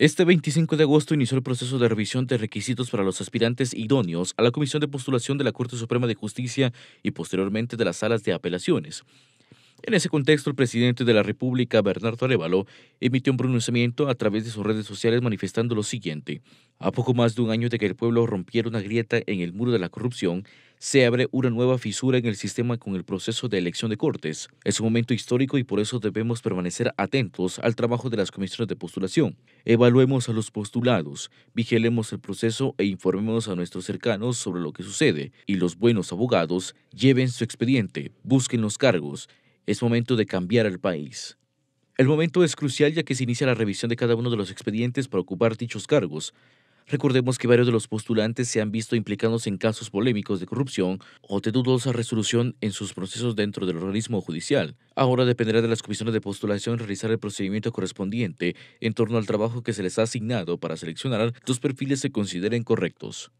Este 25 de agosto inició el proceso de revisión de requisitos para los aspirantes idóneos a la Comisión de Postulación de la Corte Suprema de Justicia y posteriormente de las salas de apelaciones. En ese contexto, el presidente de la República, Bernardo Arevalo, emitió un pronunciamiento a través de sus redes sociales manifestando lo siguiente. A poco más de un año de que el pueblo rompiera una grieta en el muro de la corrupción, se abre una nueva fisura en el sistema con el proceso de elección de cortes. Es un momento histórico y por eso debemos permanecer atentos al trabajo de las comisiones de postulación. Evaluemos a los postulados, vigilemos el proceso e informemos a nuestros cercanos sobre lo que sucede. Y los buenos abogados lleven su expediente, busquen los cargos es momento de cambiar el país. El momento es crucial ya que se inicia la revisión de cada uno de los expedientes para ocupar dichos cargos. Recordemos que varios de los postulantes se han visto implicados en casos polémicos de corrupción o de dudosa resolución en sus procesos dentro del organismo judicial. Ahora dependerá de las comisiones de postulación realizar el procedimiento correspondiente en torno al trabajo que se les ha asignado para seleccionar los perfiles que consideren correctos.